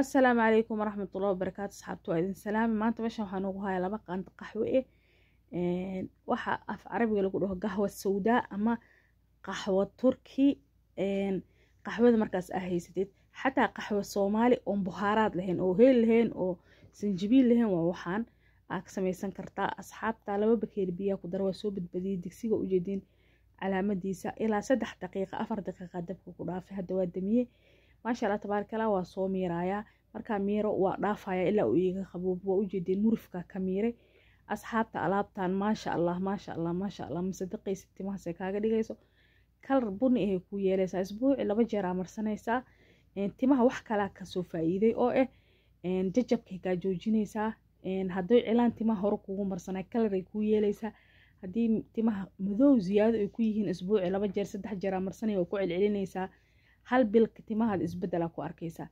asalaamu calaykum waraxmatullahi wabarakaatu asxaabtu waa idin salaami maanta meeshan waxaa noogu haya laba qaanta qaxwe eh waxa af carabiga lagu dhaho gahwa sawdaa ama qaxwo turki qaxwada markaas aa haysateed xataa qaxwo soomaali oon buhaaraad lahayn oo heel lahayn oo sanjibiil lahayn waa waxaan aa ka samaysan kartaa asxaabta laba bakeeri biyaa ku dara waa soo badbadiyey digsiga ujeediin calaamadiisa ilaa saddex daqiiqa afar daqiiqa dabka ku dhaafay hadda waa damiye maasha alla waa soo miiraayaa markaa miiro waa dhaafaya ilaa uu iiga qaboob waa ujeedeen murufka ka miiray asxaabta alaabtan maasha allah maasha allah maasha allah masadaqaysa timahaas kaaga dhigayso kalar buni ahay ku yeelaysaa isbuuci laba jeer marsanaysaa timaha wax kalaa kasoo faa'iiday oo ah jajabkay kaa joojinaysaa hadday cilaan timaha hore kugu marsanay kalaray kuu yeelaysaa haddii timaha madow ziyaado ay ku yihiin isbuuci laba jeer saddex jeer marsanaya waa ku celcelinaysaa hal bilka timahaad isbedela ku arkaysaa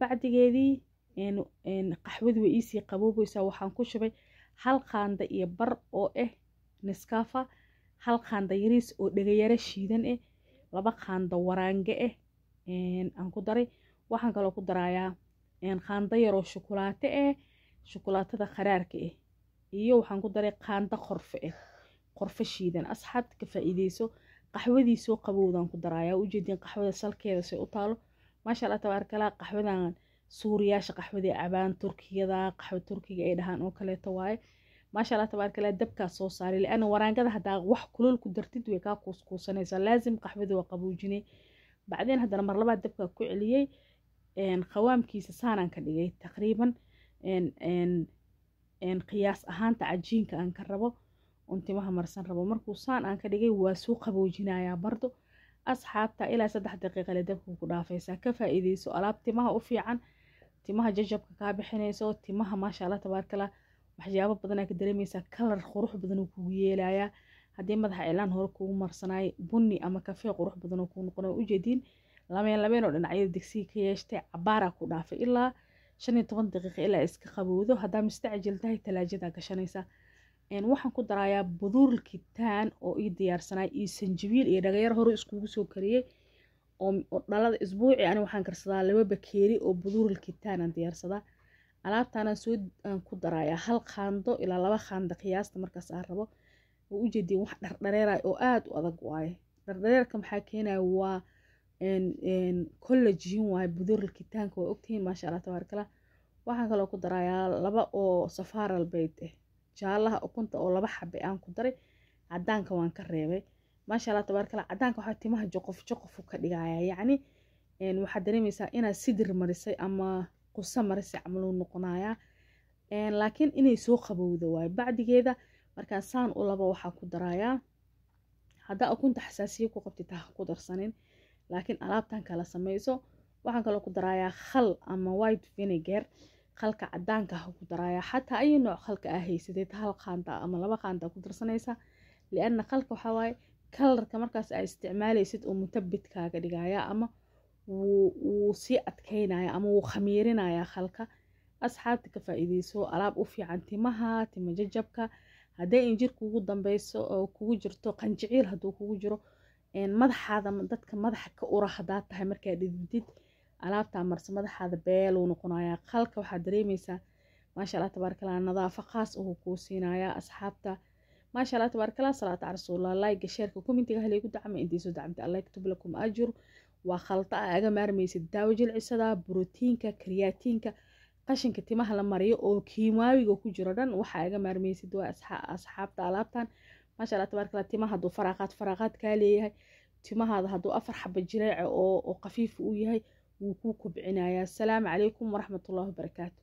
bacdigeedii qaxwadii way iisii qaboobaysaa waxaan ku shubay hal qaanda iyo bar oo ah eh niskaafa hal qaanda yariis oo dhegayaro shiidan ah laba qaanda waraange ah aan ku daray waxaan kaloo ku darayaa qaanda yaroo shukulaato eh shukulaatada qaraarka ah iyo waxaan ku daray qaanda qorfe ah qorfe shiidan asxaabta ka faa'iideyso qaxwadii soo qabowdaan ku daraayaa ujeedin qaxwada salkeeda say u taalo maasha alla tabaarkalaa qaxwadan suuriyaasha qaxwadii cabaan turkiyada qaxwa turkiga ay dhahaan oo kaleeto waaye maasha alla tabaarkalaa dabkaa soo saaray liana waraangada haddaa wax kulol ku dartid way kaa kuuskuusanaysaa laasim qaxwadii waa qaboojinay bacdeen haddana mar labaad ku celiyey qawaamkiisa saanaan ka dhigay taqriiban qiyaas ahaanta cajiinka aan ka rabo un timaha marsan rabo markuu saan aan ka dhigay waa suu qaboojinayaa bardo asxaabta ilaa saddex daqiiqale dabka ku dhaafaysaa ka faa'iideyso alaab timaha u fiican timaha jajabka kaa bixinayso timaha maasha alla tabaarkala waxyaabo badanaa ka dareemaysaa kalar qurux badanuu kugu yeelayaa haddii madaxa cilaan hore kugu marsanaay bunni ama kafee qurux badanoo kuu noqona ujeediin lameen lameen oo dhinacyada degsiga ka yeeshtay cabaaraa ku dhaafay ilaa shan iyo toban daqiiqa ilaa iska qabowdo haddaa mustacjil tahay talaajada gashanaysaa waxaan ku darayaa buduur oo ii diyaarsanaa iyo sanjabiil iyo dhagayar hore iskugu soo kariyey oo dhalada isbuuci ani waxaan karsadaa laba bakeeri oo buduurul kitaanaan diyaarsadaa alaabtaanaan soo aan ku darayaa hal qaando ilaa laba qaando qiyaasta markaas aan rabo oo ujeediin wax dhardhareeraya oo aada u adag waaye dhardhareerka maxaa keenaya waa collegiin waaye buduurul waa ogtihiin maasha allah tabaarakala waxaan kaloo ku darayaa laba oo safaaralbeyd ah jaalaha ukunta oo laba xabe aan ku daray cadaanka waan ka reebay maasha alla tabaarkala cadaanka waxaa timaha joqof joqofu ka dhigaya yacni waxaad dareemaysaa inaad sidir marisay ama quso marisay camaluu noqonayaa laakiin inay soo qabowda waay bacdigeeda markaa saan u labo waxaa ku darayaa haddaa ukunta xasaasiya ku qabtid ha ku darsanin laakiin alaabtan kala samayso waxaan kaloo ku darayaa khal ama white vinegar khalka cadaanka ha ku daraya xataa ayi nooc khalka aa haysateed hal qaanda ama laba qaanta ku darsanaysa liana khalka waxawaaye kalarka markaas aa isticmaalaysid oo mutabidkaaga dhigaya ama wuu sii adkaynaya ama wuu khamiirinaya khalka asxaabta ka faaiideyso alaab u fiican timaha timo jajabka hadday injir kugu dambeyso oo kugu jirto qanjiciil hadduu kugu jiro madaxaada dadka madaxa ka ura haddaa tahay markaa dhididid alaabtaa marse madaxaada beeluu noqonayaa qalka waxaad dareemeysaa maasha alla tabaarkala nadaafo khaas uhu kuu siinayaa asxaabta maasha alla tabaarkala salaata carasuulla like sheerka commentiga haleygu dacma intii dacmta allah yaktub lakum ajur waa khalda a aga maarmaysid daawo jilcisadaa borotiinka karyatiinka qashinka timaha la mariyo oo kiimaawiga ku jiro dhan waxaa aga maarmaysid waa asxaabta alaabtan maasha alla tabaarkala timaha hadduu faraaqaad faraaqaad kaa leeyahay timahaada hadduu afar xaba jileeca oo qafiifa uu yahay wuu kuu kubcinayaa asalaamu calaykum waraxmat ullahi wabarakaatu